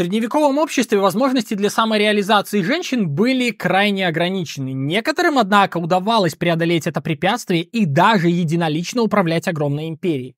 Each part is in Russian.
средневековом обществе возможности для самореализации женщин были крайне ограничены. Некоторым, однако, удавалось преодолеть это препятствие и даже единолично управлять огромной империей.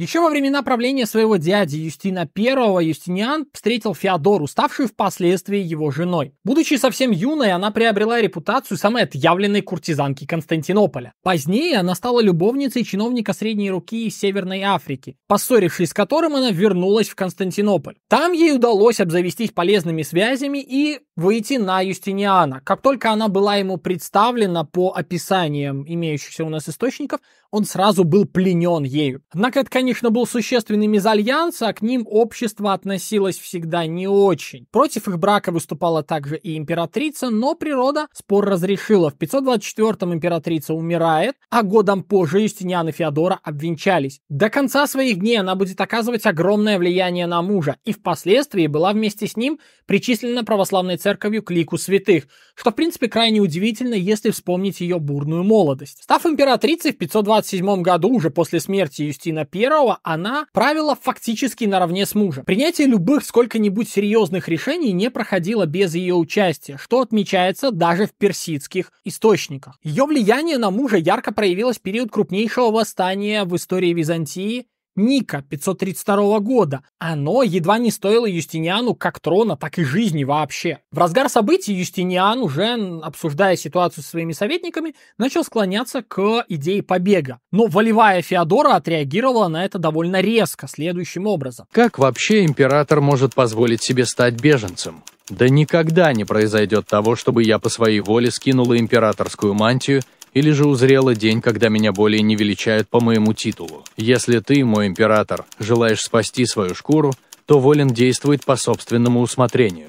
Еще во времена правления своего дяди Юстина I Юстиниан встретил Феодору, ставшую впоследствии его женой. Будучи совсем юной, она приобрела репутацию самой отъявленной куртизанки Константинополя. Позднее она стала любовницей чиновника средней руки из Северной Африки, поссорившись с которым она вернулась в Константинополь. Там ей удалось обзавестись полезными связями и выйти на Юстиниана. Как только она была ему представлена по описаниям имеющихся у нас источников, он сразу был пленен ею. Однако это, конечно, был существенный мезальянс, а к ним общество относилось всегда не очень. Против их брака выступала также и императрица, но природа спор разрешила. В 524-м императрица умирает, а годом позже Юстиниан и Феодора обвенчались. До конца своих дней она будет оказывать огромное влияние на мужа, и впоследствии была вместе с ним причислена православной церковью к лику святых, что, в принципе, крайне удивительно, если вспомнить ее бурную молодость. Став императрицей в 520 1927 году, уже после смерти Юстина I, она правила фактически наравне с мужем. Принятие любых сколько-нибудь серьезных решений не проходило без ее участия, что отмечается даже в персидских источниках. Ее влияние на мужа ярко проявилось в период крупнейшего восстания в истории Византии Ника 532 года. Оно едва не стоило Юстиниану как трона, так и жизни вообще. В разгар событий Юстиниан, уже обсуждая ситуацию со своими советниками, начал склоняться к идее побега. Но волевая Феодора отреагировала на это довольно резко, следующим образом. Как вообще император может позволить себе стать беженцем? Да никогда не произойдет того, чтобы я по своей воле скинула императорскую мантию или же узрела день, когда меня более не величают по моему титулу. Если ты, мой император, желаешь спасти свою шкуру, то волен действовать по собственному усмотрению.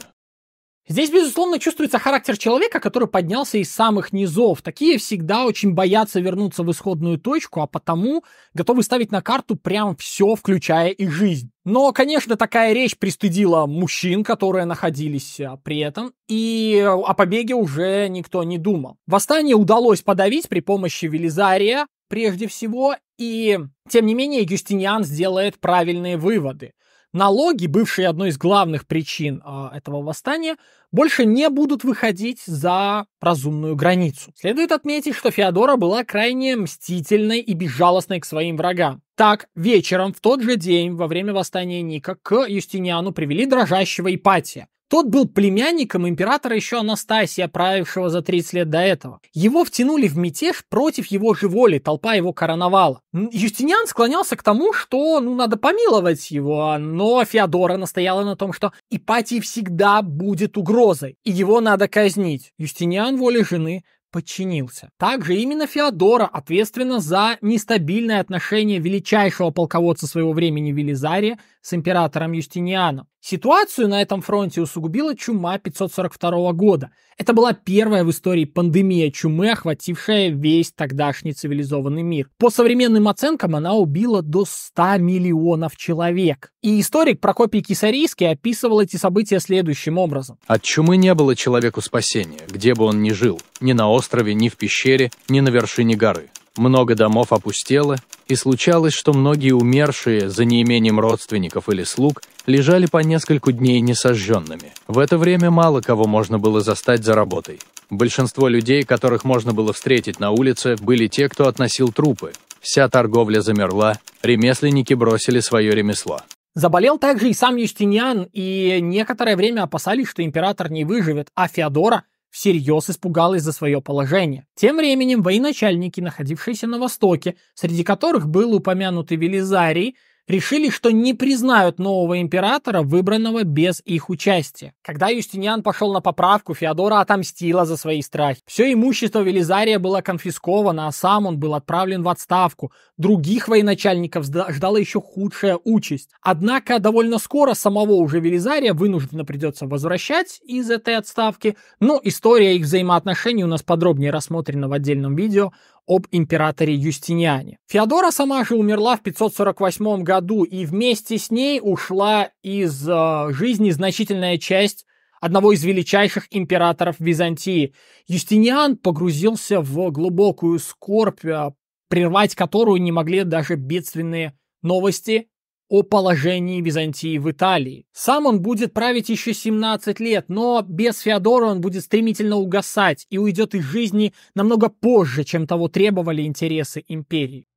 Здесь, безусловно, чувствуется характер человека, который поднялся из самых низов. Такие всегда очень боятся вернуться в исходную точку, а потому готовы ставить на карту прям все, включая и жизнь. Но, конечно, такая речь пристыдила мужчин, которые находились а, при этом, и о побеге уже никто не думал. Восстание удалось подавить при помощи Велизария, прежде всего, и, тем не менее, Юстиниан сделает правильные выводы налоги, бывшие одной из главных причин э, этого восстания, больше не будут выходить за разумную границу. Следует отметить, что Феодора была крайне мстительной и безжалостной к своим врагам. Так, вечером в тот же день, во время восстания Ника, к Юстиниану привели дрожащего Ипатия, тот был племянником императора еще Анастасия, правившего за 30 лет до этого. Его втянули в мятеж против его же воли, толпа его короновала. Юстиниан склонялся к тому, что ну надо помиловать его, но Феодора настояла на том, что Ипатий всегда будет угрозой, и его надо казнить. Юстиниан воле жены подчинился. Также именно Феодора ответственна за нестабильное отношение величайшего полководца своего времени Велизария с императором Юстинианом. Ситуацию на этом фронте усугубила чума 542 года. Это была первая в истории пандемия чумы, охватившая весь тогдашний цивилизованный мир. По современным оценкам она убила до 100 миллионов человек. И историк Прокопий Кисарийский описывал эти события следующим образом. От чумы не было человеку спасения, где бы он ни жил, ни на острове, ни в пещере, ни на вершине горы. Много домов опустело, и случалось, что многие умершие, за неимением родственников или слуг, лежали по несколько дней несожженными. В это время мало кого можно было застать за работой. Большинство людей, которых можно было встретить на улице, были те, кто относил трупы. Вся торговля замерла, ремесленники бросили свое ремесло. Заболел также и сам Юстиниан, и некоторое время опасались, что император не выживет, а Феодора всерьез испугалась за свое положение. Тем временем военачальники, находившиеся на востоке, среди которых был упомянутый Велизарий, решили, что не признают нового императора, выбранного без их участия. Когда Юстиниан пошел на поправку, Феодора отомстила за свои страхи. Все имущество Велизария было конфисковано, а сам он был отправлен в отставку. Других военачальников ждала еще худшая участь. Однако довольно скоро самого уже Велизария вынужденно придется возвращать из этой отставки. Но история их взаимоотношений у нас подробнее рассмотрена в отдельном видео об императоре Юстиниане. Феодора сама же умерла в 548 году, и вместе с ней ушла из э, жизни значительная часть одного из величайших императоров Византии. Юстиниан погрузился в глубокую скорбь, э, прервать которую не могли даже бедственные новости о положении Византии в Италии. Сам он будет править еще 17 лет, но без Феодора он будет стремительно угасать и уйдет из жизни намного позже, чем того требовали интересы империи.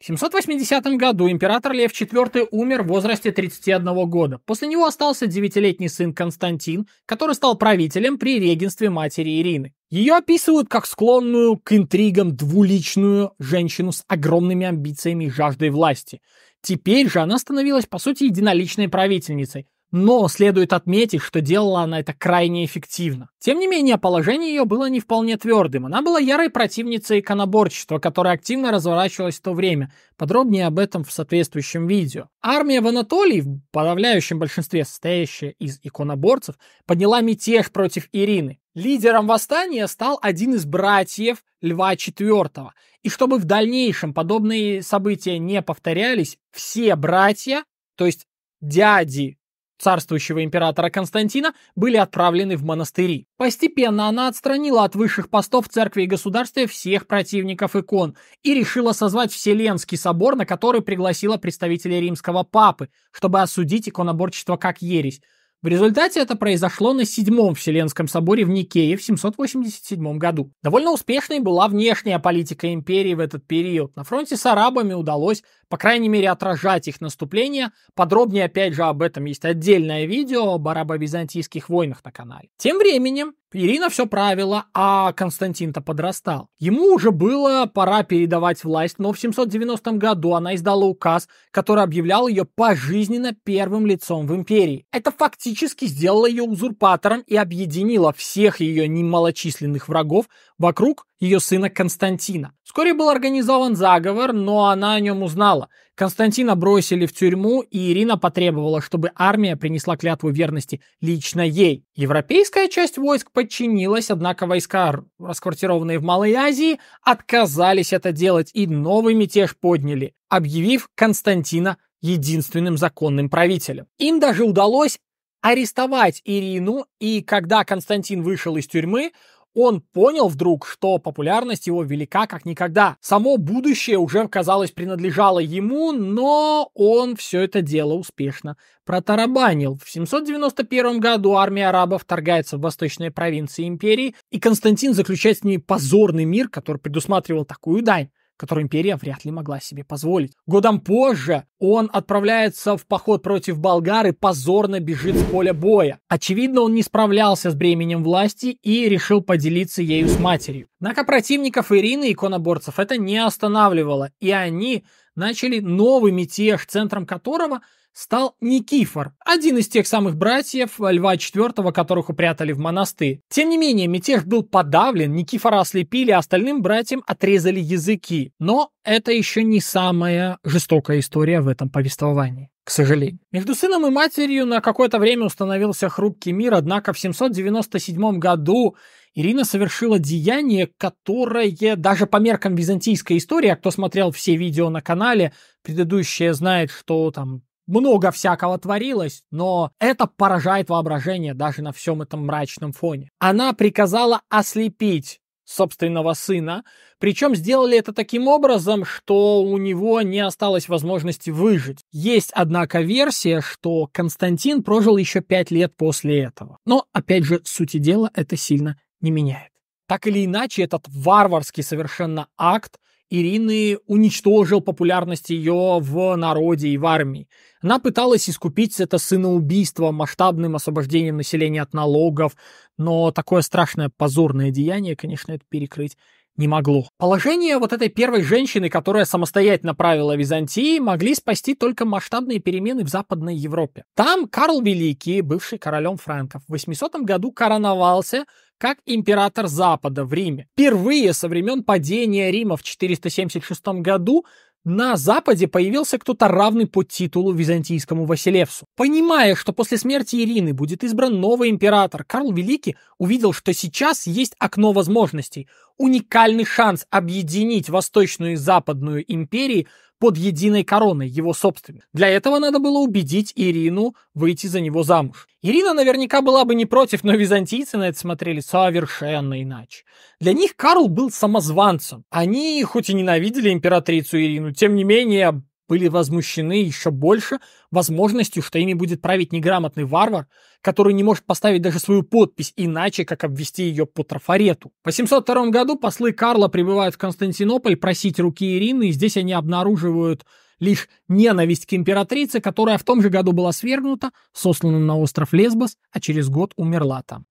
В 780 году император Лев IV умер в возрасте 31 года. После него остался девятилетний сын Константин, который стал правителем при регенстве матери Ирины. Ее описывают как склонную к интригам двуличную женщину с огромными амбициями и жаждой власти. Теперь же она становилась, по сути, единоличной правительницей – но следует отметить, что делала она это крайне эффективно. Тем не менее, положение ее было не вполне твердым. Она была ярой противницей иконоборчества, которое активно разворачивалось в то время. Подробнее об этом в соответствующем видео. Армия в Анатолии, в подавляющем большинстве состоящая из иконоборцев, подняла мятеж против Ирины. Лидером восстания стал один из братьев Льва IV. И чтобы в дальнейшем подобные события не повторялись, все братья, то есть дяди царствующего императора Константина, были отправлены в монастыри. Постепенно она отстранила от высших постов церкви и государстве всех противников икон и решила созвать Вселенский собор, на который пригласила представителей римского папы, чтобы осудить иконоборчество как ересь. В результате это произошло на Седьмом Вселенском соборе в Никее в 787 году. Довольно успешной была внешняя политика империи в этот период. На фронте с арабами удалось по крайней мере, отражать их наступление. Подробнее, опять же, об этом есть отдельное видео об арабо-византийских войнах на канале. Тем временем Ирина все правила, а Константин-то подрастал. Ему уже было пора передавать власть, но в 790 году она издала указ, который объявлял ее пожизненно первым лицом в империи. Это фактически сделало ее узурпатором и объединило всех ее немалочисленных врагов вокруг ее сына Константина. Вскоре был организован заговор, но она о нем узнала. Константина бросили в тюрьму, и Ирина потребовала, чтобы армия принесла клятву верности лично ей. Европейская часть войск подчинилась, однако войска, расквартированные в Малой Азии, отказались это делать и новый мятеж подняли, объявив Константина единственным законным правителем. Им даже удалось арестовать Ирину, и когда Константин вышел из тюрьмы, он понял вдруг, что популярность его велика как никогда. Само будущее уже, казалось, принадлежало ему, но он все это дело успешно протарабанил. В 791 году армия арабов вторгается в восточные провинции империи, и Константин заключает с ними позорный мир, который предусматривал такую дань которую империя вряд ли могла себе позволить. Годом позже он отправляется в поход против болгар и позорно бежит с поля боя. Очевидно, он не справлялся с бременем власти и решил поделиться ею с матерью. Однако противников Ирины и коноборцев это не останавливало, и они начали новый мятеж, центром которого – стал Никифор, один из тех самых братьев Льва IV, которых упрятали в монастырь. Тем не менее, мятеж был подавлен, Никифора ослепили, а остальным братьям отрезали языки. Но это еще не самая жестокая история в этом повествовании к сожалению. Между сыном и матерью на какое-то время установился хрупкий мир, однако в 797 году Ирина совершила деяние, которое даже по меркам византийской истории, а кто смотрел все видео на канале, предыдущие знает, что там много всякого творилось, но это поражает воображение даже на всем этом мрачном фоне. Она приказала ослепить собственного сына, причем сделали это таким образом, что у него не осталось возможности выжить. Есть, однако, версия, что Константин прожил еще пять лет после этого. Но, опять же, сути дела это сильно не меняет. Так или иначе, этот варварский совершенно акт Ирины уничтожил популярность ее в народе и в армии. Она пыталась искупить это сыноубийство масштабным освобождением населения от налогов, но такое страшное позорное деяние, конечно, это перекрыть не могло. Положение вот этой первой женщины, которая самостоятельно правила Византии, могли спасти только масштабные перемены в Западной Европе. Там Карл Великий, бывший королем франков, в 800 году короновался как император Запада в Риме. Впервые со времен падения Рима в 476 году на Западе появился кто-то равный по титулу византийскому Василевсу. Понимая, что после смерти Ирины будет избран новый император, Карл Великий увидел, что сейчас есть окно возможностей, уникальный шанс объединить Восточную и Западную империи под единой короной его собственной. Для этого надо было убедить Ирину выйти за него замуж. Ирина наверняка была бы не против, но византийцы на это смотрели совершенно иначе. Для них Карл был самозванцем. Они, хоть и ненавидели императрицу Ирину, тем не менее были возмущены еще больше возможностью, что ими будет править неграмотный варвар, который не может поставить даже свою подпись иначе, как обвести ее по трафарету. В 802 году послы Карла прибывают в Константинополь просить руки Ирины, и здесь они обнаруживают лишь ненависть к императрице, которая в том же году была свергнута, сослана на остров Лесбос, а через год умерла там.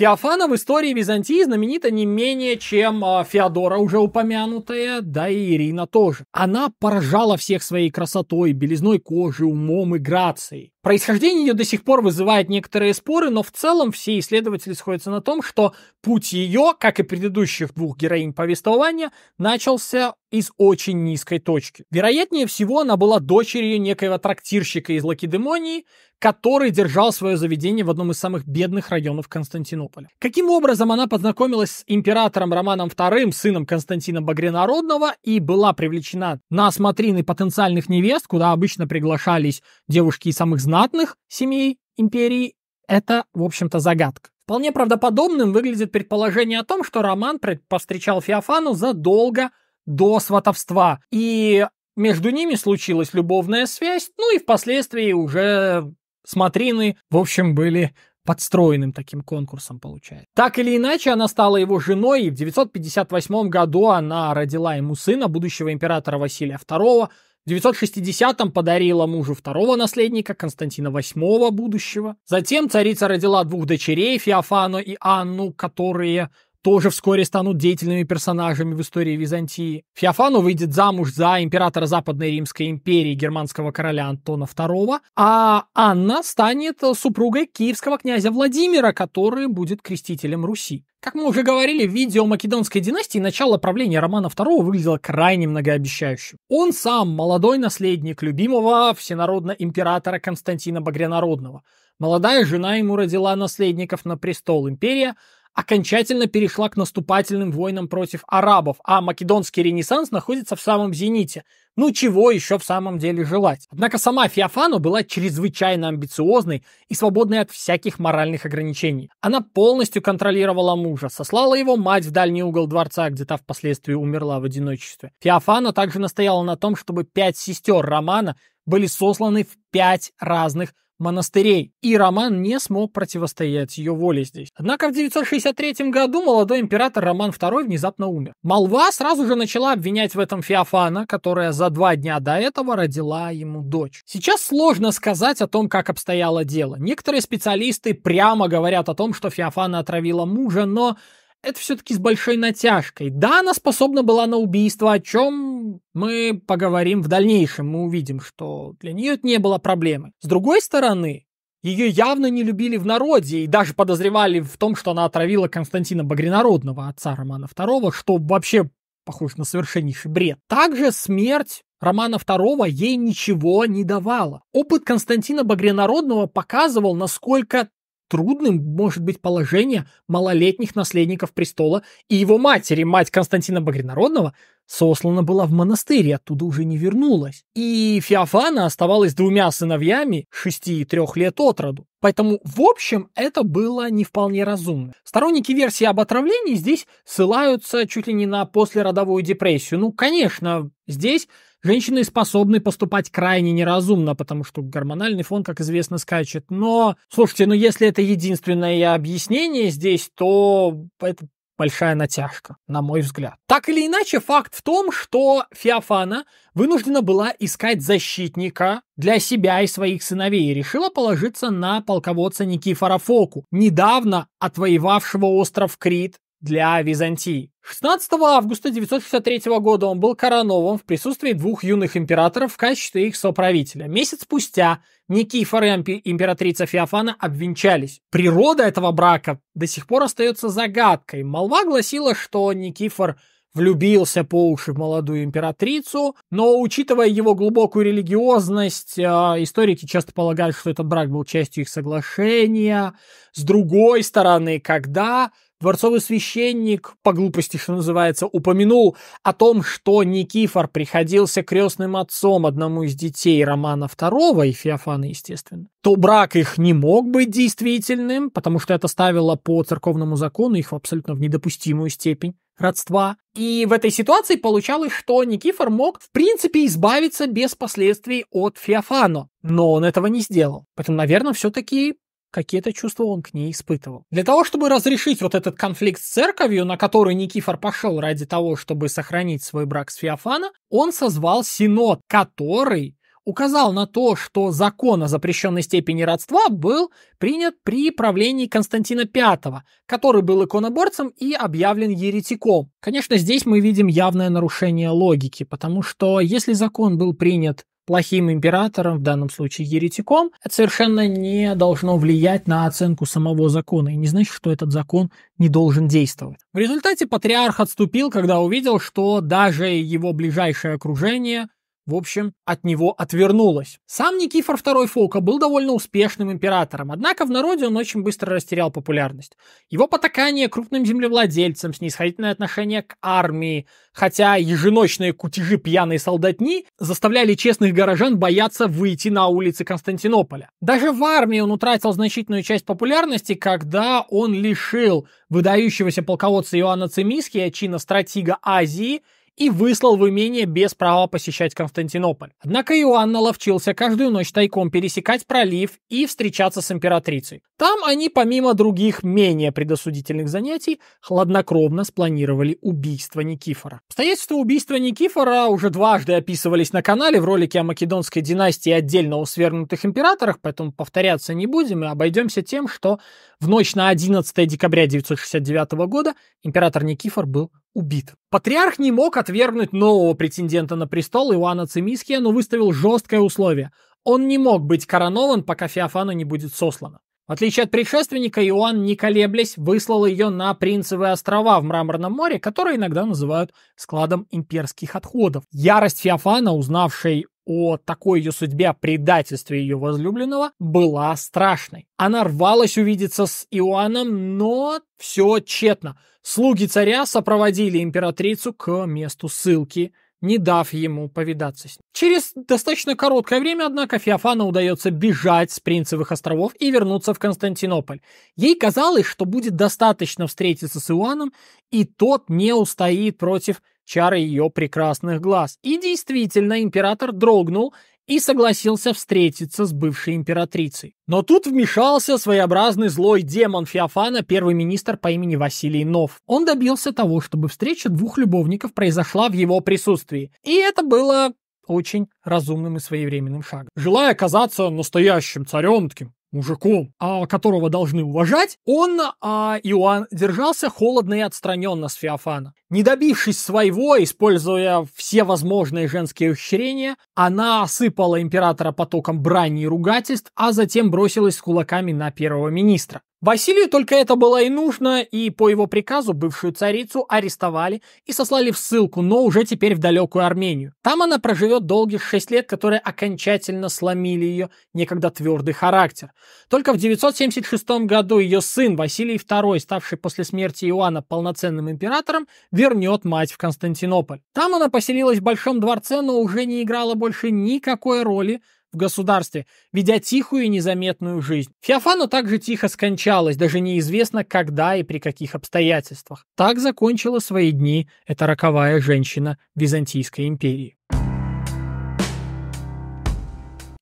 Феофана в истории Византии знаменита не менее, чем а, Феодора уже упомянутая, да и Ирина тоже. Она поражала всех своей красотой, белизной кожи, умом и грацией. Происхождение ее до сих пор вызывает некоторые споры, но в целом все исследователи сходятся на том, что путь ее, как и предыдущих двух героинь повествования, начался из очень низкой точки. Вероятнее всего, она была дочерью некоего трактирщика из Лакедемонии, который держал свое заведение в одном из самых бедных районов Константинополя. Каким образом она познакомилась с императором Романом II, сыном Константина Багрянародного, и была привлечена на осмотрины потенциальных невест, куда обычно приглашались девушки из самых знатных семей империи, это, в общем-то, загадка. Вполне правдоподобным выглядит предположение о том, что Роман повстречал Феофану задолго до сватовства, и между ними случилась любовная связь, ну и впоследствии уже смотрины, в общем, были подстроенным таким конкурсом получается. Так или иначе, она стала его женой, и в 958 году она родила ему сына, будущего императора Василия II, в 960-м подарила мужу второго наследника Константина VIII будущего. Затем царица родила двух дочерей Феофану и Анну, которые тоже вскоре станут деятельными персонажами в истории Византии. Феофану выйдет замуж за императора Западной Римской империи германского короля Антона II, а Анна станет супругой киевского князя Владимира, который будет крестителем Руси. Как мы уже говорили, видео македонской династии начало правления Романа II выглядело крайне многообещающим. Он сам молодой наследник любимого всенародно императора Константина Багрянародного. Молодая жена ему родила наследников на престол империя – окончательно перешла к наступательным войнам против арабов, а македонский ренессанс находится в самом зените. Ну чего еще в самом деле желать? Однако сама Феофану была чрезвычайно амбициозной и свободной от всяких моральных ограничений. Она полностью контролировала мужа, сослала его мать в дальний угол дворца, где та впоследствии умерла в одиночестве. Феофана также настояла на том, чтобы пять сестер Романа были сосланы в пять разных монастырей, и Роман не смог противостоять ее воле здесь. Однако в 963 году молодой император Роман II внезапно умер. Молва сразу же начала обвинять в этом Феофана, которая за два дня до этого родила ему дочь. Сейчас сложно сказать о том, как обстояло дело. Некоторые специалисты прямо говорят о том, что Феофана отравила мужа, но это все-таки с большой натяжкой. Да, она способна была на убийство, о чем мы поговорим в дальнейшем. Мы увидим, что для нее это не было проблемы. С другой стороны, ее явно не любили в народе и даже подозревали в том, что она отравила Константина Багринародного, отца Романа II, что вообще похоже на совершеннейший бред. Также смерть Романа II ей ничего не давала. Опыт Константина Багринародного показывал, насколько трудным может быть положение малолетних наследников престола, и его матери, мать Константина Багринародного, сослана была в монастырь и оттуда уже не вернулась. И Феофана оставалась двумя сыновьями, шести и трех лет от роду. Поэтому, в общем, это было не вполне разумно. Сторонники версии об отравлении здесь ссылаются чуть ли не на послеродовую депрессию. Ну, конечно, здесь Женщины способны поступать крайне неразумно, потому что гормональный фон, как известно, скачет. Но, слушайте, ну если это единственное объяснение здесь, то это большая натяжка, на мой взгляд. Так или иначе, факт в том, что Феофана вынуждена была искать защитника для себя и своих сыновей и решила положиться на полководца Никифора Фоку, недавно отвоевавшего остров Крит для Византии. 16 августа 963 года он был коронован в присутствии двух юных императоров в качестве их соправителя. Месяц спустя Никифор и императрица Феофана обвенчались. Природа этого брака до сих пор остается загадкой. Молва гласила, что Никифор влюбился по уши в молодую императрицу, но учитывая его глубокую религиозность, э, историки часто полагают, что этот брак был частью их соглашения. С другой стороны, когда Дворцовый священник, по глупости, что называется, упомянул о том, что Никифор приходился крестным отцом одному из детей Романа II и Феофана, естественно, то брак их не мог быть действительным, потому что это ставило по церковному закону их в абсолютно в недопустимую степень родства. И в этой ситуации получалось, что Никифор мог, в принципе, избавиться без последствий от Феофано. Но он этого не сделал. Поэтому, наверное, все-таки Какие-то чувства он к ней испытывал. Для того, чтобы разрешить вот этот конфликт с церковью, на который Никифор пошел ради того, чтобы сохранить свой брак с Феофана, он созвал синод, который указал на то, что закон о запрещенной степени родства был принят при правлении Константина V, который был иконоборцем и объявлен еретиком. Конечно, здесь мы видим явное нарушение логики, потому что если закон был принят плохим императором, в данном случае еретиком, это совершенно не должно влиять на оценку самого закона и не значит, что этот закон не должен действовать. В результате патриарх отступил, когда увидел, что даже его ближайшее окружение в общем, от него отвернулась. Сам Никифор II Фока был довольно успешным императором, однако в народе он очень быстро растерял популярность. Его потакание крупным землевладельцам, снисходительное отношение к армии, хотя еженочные кутежи пьяной солдатни заставляли честных горожан бояться выйти на улицы Константинополя. Даже в армии он утратил значительную часть популярности, когда он лишил выдающегося полководца Иоанна Цимиски, чина стратега Азии – и выслал в имение без права посещать Константинополь. Однако Иоанн ловчился каждую ночь тайком пересекать пролив и встречаться с императрицей. Там они, помимо других менее предосудительных занятий, хладнокровно спланировали убийство Никифора. Обстоятельства убийства Никифора уже дважды описывались на канале в ролике о македонской династии отдельно у свергнутых императорах, поэтому повторяться не будем и обойдемся тем, что в ночь на 11 декабря 969 года император Никифор был убит. Патриарх не мог отвергнуть нового претендента на престол Иоанна Цимиския, но выставил жесткое условие. Он не мог быть коронован, пока Феофана не будет сослана. В отличие от предшественника, Иоанн, не колеблясь, выслал ее на Принцевые острова в Мраморном море, которые иногда называют складом имперских отходов. Ярость Феофана, узнавшей о такой ее судьбе, о предательстве ее возлюбленного, была страшной. Она рвалась увидеться с Иоанном, но все тщетно. Слуги царя сопроводили императрицу к месту ссылки, не дав ему повидаться с ним. Через достаточно короткое время, однако, Феофану удается бежать с Принцевых островов и вернуться в Константинополь. Ей казалось, что будет достаточно встретиться с Иоанном, и тот не устоит против чары ее прекрасных глаз. И действительно, император дрогнул и согласился встретиться с бывшей императрицей. Но тут вмешался своеобразный злой демон Феофана, первый министр по имени Василий Нов. Он добился того, чтобы встреча двух любовников произошла в его присутствии. И это было очень разумным и своевременным шагом. Желая казаться настоящим царем, таким мужиком, а, которого должны уважать, он, а, Иоанн, держался холодно и отстраненно с Феофана. Не добившись своего, используя все возможные женские ухищрения, она осыпала императора потоком брани и ругательств, а затем бросилась с кулаками на первого министра. Василию только это было и нужно, и по его приказу бывшую царицу арестовали и сослали в ссылку, но уже теперь в далекую Армению. Там она проживет долгих шесть лет, которые окончательно сломили ее некогда твердый характер. Только в 976 году ее сын Василий II, ставший после смерти Иоанна полноценным императором, вернет мать в Константинополь. Там она поселилась в Большом дворце, но уже не играла больше никакой роли в государстве, ведя тихую и незаметную жизнь. Феофана также тихо скончалась, даже неизвестно когда и при каких обстоятельствах. Так закончила свои дни эта роковая женщина Византийской империи.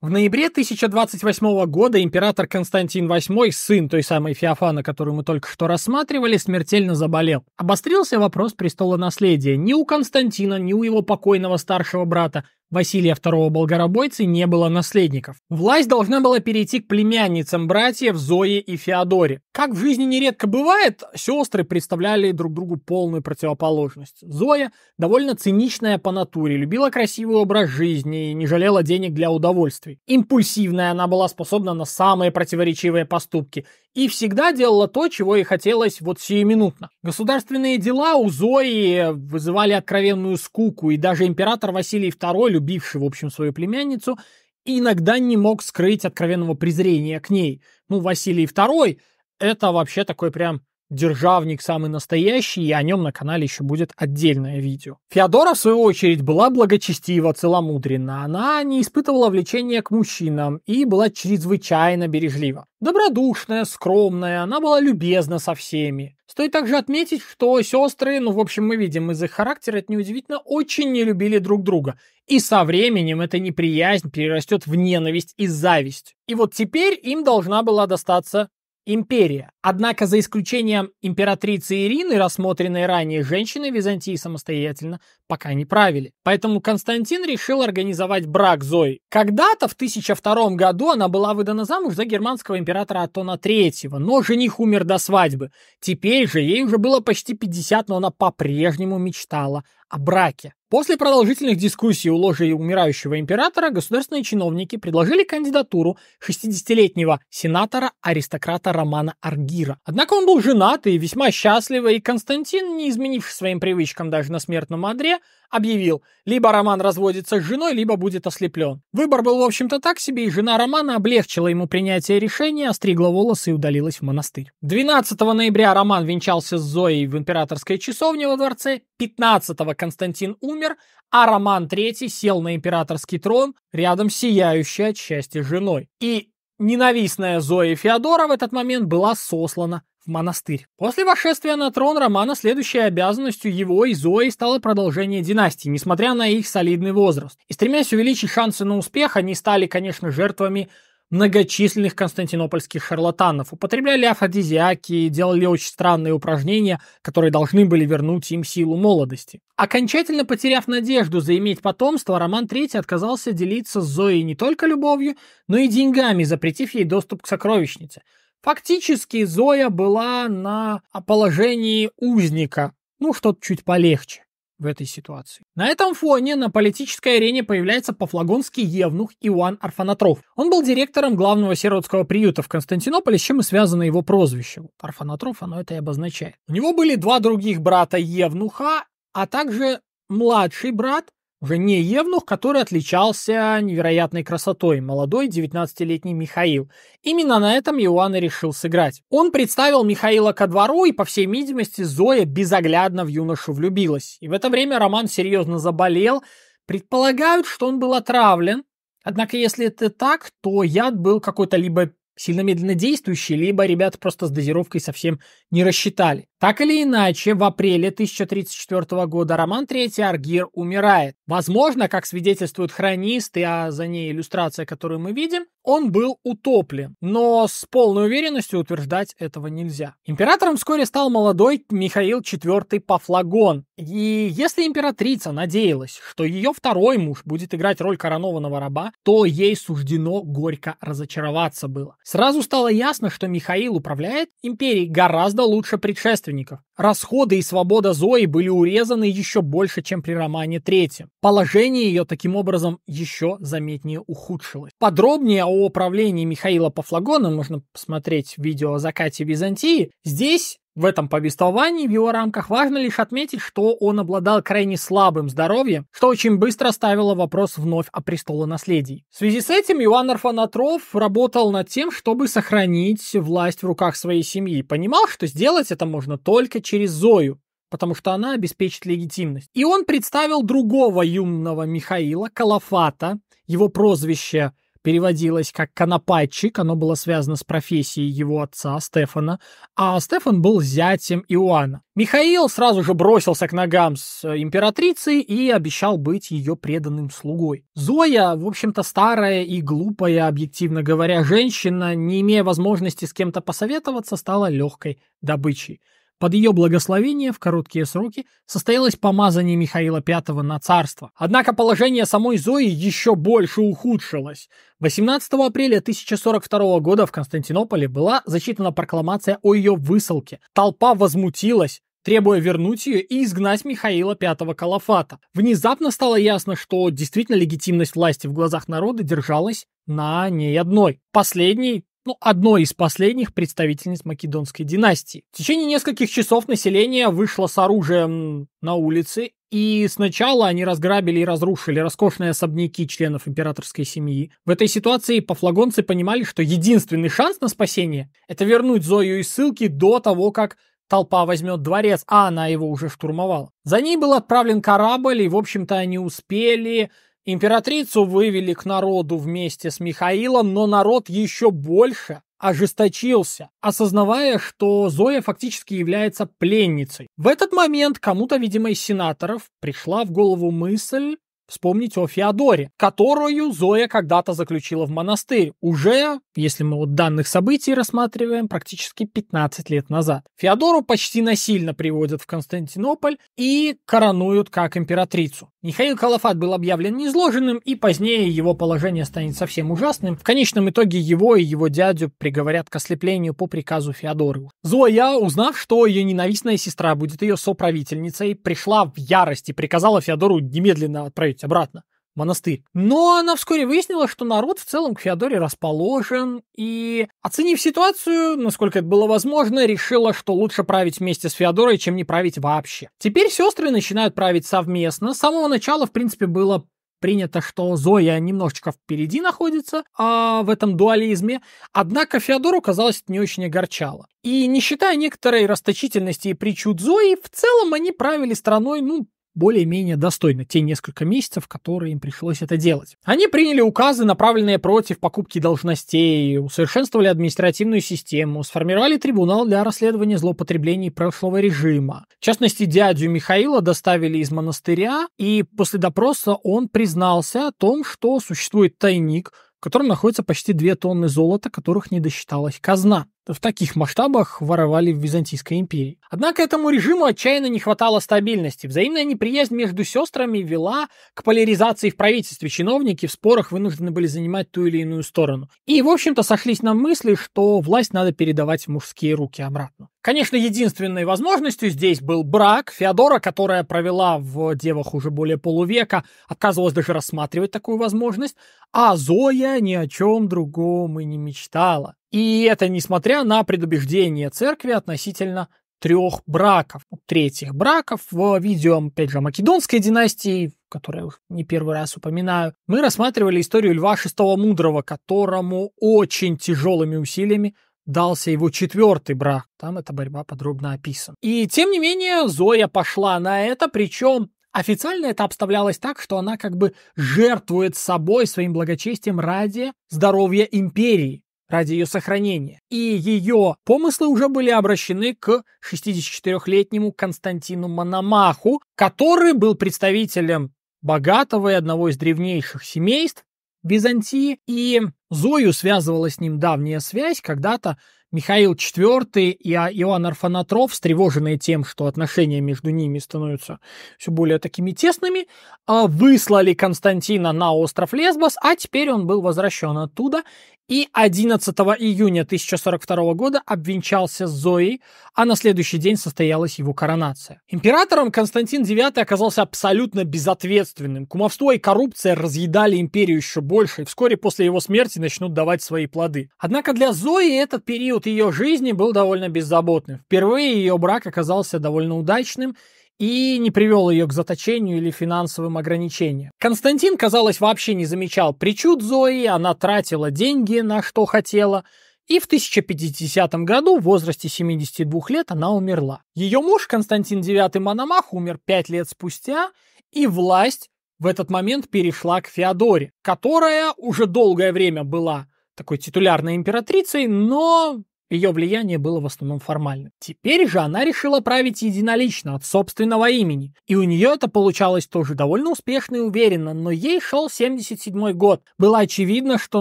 В ноябре 1028 года император Константин VIII, сын той самой Феофана, которую мы только что рассматривали, смертельно заболел. Обострился вопрос престола наследия. Ни у Константина, ни у его покойного старшего брата Василия II Болгаробойцы не было наследников. Власть должна была перейти к племянницам братьев Зои и Феодоре. Как в жизни нередко бывает, сестры представляли друг другу полную противоположность. Зоя довольно циничная по натуре, любила красивый образ жизни и не жалела денег для удовольствий. Импульсивная она была способна на самые противоречивые поступки и всегда делала то, чего ей хотелось вот сиюминутно. Государственные дела у Зои вызывали откровенную скуку, и даже император Василий II, любивший, в общем, свою племянницу, иногда не мог скрыть откровенного презрения к ней. Ну, Василий II — это вообще такой прям державник самый настоящий, и о нем на канале еще будет отдельное видео. Феодора, в свою очередь, была благочестива, целомудрена. Она не испытывала влечения к мужчинам и была чрезвычайно бережлива. Добродушная, скромная, она была любезна со всеми. Стоит также отметить, что сестры, ну, в общем, мы видим из их характера, это неудивительно, очень не любили друг друга. И со временем эта неприязнь перерастет в ненависть и зависть. И вот теперь им должна была достаться империя. Однако, за исключением императрицы Ирины, рассмотренной ранее, женщины Византии самостоятельно пока не правили. Поэтому Константин решил организовать брак Зои. Когда-то, в 1002 году, она была выдана замуж за германского императора Атона III, но жених умер до свадьбы. Теперь же ей уже было почти 50, но она по-прежнему мечтала о браке. После продолжительных дискуссий у ложи умирающего императора государственные чиновники предложили кандидатуру 60-летнего сенатора-аристократа Романа Аргира. Однако он был женат и весьма счастлив, и Константин, не изменив своим привычкам даже на смертном одре, объявил, либо Роман разводится с женой, либо будет ослеплен. Выбор был, в общем-то, так себе, и жена Романа облегчила ему принятие решения, остригла волосы и удалилась в монастырь. 12 ноября Роман венчался с Зоей в императорской часовне во дворце, 15-го Константин умер, а Роман III сел на императорский трон рядом с сияющей от счастья женой. И ненавистная Зоя Феодора в этот момент была сослана монастырь. После восшествия на трон Романа следующей обязанностью его и Зои стало продолжение династии, несмотря на их солидный возраст. И стремясь увеличить шансы на успех, они стали, конечно, жертвами многочисленных константинопольских шарлатанов, употребляли афродизиаки, делали очень странные упражнения, которые должны были вернуть им силу молодости. Окончательно потеряв надежду заиметь потомство, Роман III отказался делиться с Зоей не только любовью, но и деньгами, запретив ей доступ к сокровищнице – Фактически Зоя была на положении узника, ну что-то чуть полегче в этой ситуации. На этом фоне на политической арене появляется пофлагонский евнух Иоанн Арфанатров. Он был директором главного сиротского приюта в Константинополе, с чем и связано его прозвище. Вот Арфанатров оно это и обозначает. У него были два других брата евнуха, а также младший брат Жене Евнух, который отличался невероятной красотой, молодой 19-летний Михаил. Именно на этом Иоанн и решил сыграть. Он представил Михаила ко двору, и, по всей видимости, Зоя безоглядно в юношу влюбилась. И в это время Роман серьезно заболел. Предполагают, что он был отравлен. Однако, если это так, то яд был какой-то либо сильно медленно действующие, либо ребята просто с дозировкой совсем не рассчитали. Так или иначе, в апреле 1034 года Роман III Аргир умирает. Возможно, как свидетельствуют хронисты, а за ней иллюстрация, которую мы видим, он был утоплен. Но с полной уверенностью утверждать этого нельзя. Императором вскоре стал молодой Михаил IV Пафлагон. И если императрица надеялась, что ее второй муж будет играть роль коронованного раба, то ей суждено горько разочароваться было. Сразу стало ясно, что Михаил управляет империей гораздо лучше предшественников. Расходы и свобода Зои были урезаны еще больше, чем при романе третьем. Положение ее таким образом еще заметнее ухудшилось. Подробнее о управлении Михаила по флагонам можно посмотреть видео о закате Византии. Здесь в этом повествовании в его рамках важно лишь отметить, что он обладал крайне слабым здоровьем, что очень быстро ставило вопрос вновь о престолонаследии. В связи с этим Иоанн Арфанатров работал над тем, чтобы сохранить власть в руках своей семьи, понимал, что сделать это можно только через Зою, потому что она обеспечит легитимность. И он представил другого юного Михаила, Калафата, его прозвище – переводилось как «конопатчик», оно было связано с профессией его отца Стефана, а Стефан был зятем Иоанна. Михаил сразу же бросился к ногам с э, императрицей и обещал быть ее преданным слугой. Зоя, в общем-то, старая и глупая, объективно говоря, женщина, не имея возможности с кем-то посоветоваться, стала легкой добычей. Под ее благословение в короткие сроки состоялось помазание Михаила V на царство. Однако положение самой Зои еще больше ухудшилось. 18 апреля 1042 года в Константинополе была зачитана прокламация о ее высылке. Толпа возмутилась, требуя вернуть ее и изгнать Михаила V Калафата. Внезапно стало ясно, что действительно легитимность власти в глазах народа держалась на ней одной. Последней ну, одной из последних представительниц македонской династии. В течение нескольких часов население вышло с оружием на улицы, и сначала они разграбили и разрушили роскошные особняки членов императорской семьи. В этой ситуации пофлагонцы понимали, что единственный шанс на спасение – это вернуть Зою из ссылки до того, как толпа возьмет дворец, а она его уже штурмовала. За ней был отправлен корабль, и, в общем-то, они успели Императрицу вывели к народу вместе с Михаилом, но народ еще больше ожесточился, осознавая, что Зоя фактически является пленницей. В этот момент кому-то, видимо, из сенаторов пришла в голову мысль Вспомнить о Феодоре, которую Зоя когда-то заключила в монастырь. Уже, если мы вот данных событий рассматриваем, практически 15 лет назад. Феодору почти насильно приводят в Константинополь и коронуют как императрицу. Михаил Калафат был объявлен незложенным, и позднее его положение станет совсем ужасным. В конечном итоге его и его дядю приговорят к ослеплению по приказу Феодоры. Зоя, узнав, что ее ненавистная сестра будет ее соправительницей, пришла в ярость и приказала Феодору немедленно отправить уехать обратно в монастырь. Но она вскоре выяснила, что народ в целом к Феодоре расположен, и, оценив ситуацию, насколько это было возможно, решила, что лучше править вместе с Феодорой, чем не править вообще. Теперь сестры начинают править совместно. С самого начала, в принципе, было принято, что Зоя немножечко впереди находится а, в этом дуализме, однако Феодору, казалось, это не очень огорчало. И не считая некоторой расточительности и причуд Зои, в целом они правили страной, ну, более-менее достойно те несколько месяцев, которые им пришлось это делать. Они приняли указы, направленные против покупки должностей, усовершенствовали административную систему, сформировали трибунал для расследования злоупотреблений прошлого режима. В частности, дядю Михаила доставили из монастыря, и после допроса он признался о том, что существует тайник, в котором находится почти две тонны золота, которых не досчиталась казна в таких масштабах воровали в Византийской империи. Однако этому режиму отчаянно не хватало стабильности. Взаимная неприязнь между сестрами вела к поляризации в правительстве. Чиновники в спорах вынуждены были занимать ту или иную сторону. И, в общем-то, сошлись на мысли, что власть надо передавать в мужские руки обратно. Конечно, единственной возможностью здесь был брак. Феодора, которая провела в девах уже более полувека, отказывалась даже рассматривать такую возможность, а Зоя ни о чем другом и не мечтала. И это несмотря на предубеждение церкви относительно трех браков, третьих браков. В видео, опять же, македонской династии, которую не первый раз упоминаю, мы рассматривали историю Льва шестого Мудрого, которому очень тяжелыми усилиями дался его четвертый брак. Там эта борьба подробно описана. И, тем не менее, Зоя пошла на это, причем Официально это обставлялось так, что она как бы жертвует собой, своим благочестием ради здоровья империи ради ее сохранения, и ее помыслы уже были обращены к 64-летнему Константину Мономаху, который был представителем богатого и одного из древнейших семейств Византии, и Зою связывала с ним давняя связь, когда-то Михаил IV и а-, Иоанн Арфанатров, встревоженные тем, что отношения между ними становятся все более такими тесными, а, выслали Константина на остров Лесбос, а теперь он был возвращен оттуда и 11 июня 1042 года обвенчался с Зоей, а на следующий день состоялась его коронация. Императором Константин IX оказался абсолютно безответственным. Кумовство и коррупция разъедали империю еще больше, и вскоре после его смерти начнут давать свои плоды. Однако для Зои этот период ее жизни был довольно беззаботным. Впервые ее брак оказался довольно удачным, и не привел ее к заточению или финансовым ограничениям. Константин, казалось, вообще не замечал причуд Зои, она тратила деньги на что хотела, и в 1050 году в возрасте 72 лет она умерла. Ее муж Константин IX Мономах умер 5 лет спустя, и власть в этот момент перешла к Феодоре, которая уже долгое время была такой титулярной императрицей, но ее влияние было в основном формальным. Теперь же она решила править единолично от собственного имени. И у нее это получалось тоже довольно успешно и уверенно, но ей шел 77 год. Было очевидно, что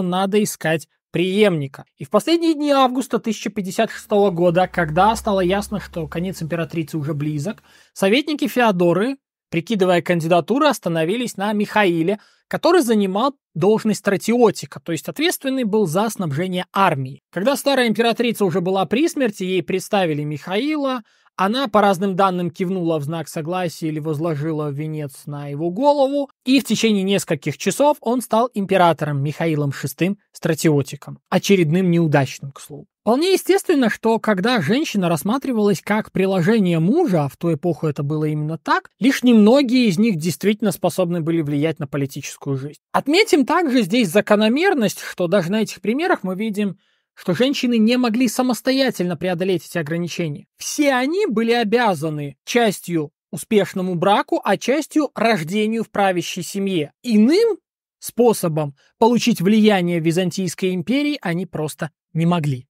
надо искать преемника. И в последние дни августа 1056 года, когда стало ясно, что конец императрицы уже близок, советники Феодоры прикидывая кандидатуры, остановились на Михаиле, который занимал должность стратиотика, то есть ответственный был за снабжение армии. Когда старая императрица уже была при смерти, ей представили Михаила, она, по разным данным, кивнула в знак согласия или возложила венец на его голову, и в течение нескольких часов он стал императором Михаилом VI стратиотиком, очередным неудачным, к слову. Вполне естественно, что когда женщина рассматривалась как приложение мужа, а в ту эпоху это было именно так, лишь немногие из них действительно способны были влиять на политическую жизнь. Отметим также здесь закономерность, что даже на этих примерах мы видим что женщины не могли самостоятельно преодолеть эти ограничения. Все они были обязаны частью успешному браку, а частью рождению в правящей семье. Иным способом получить влияние Византийской империи они просто не могли.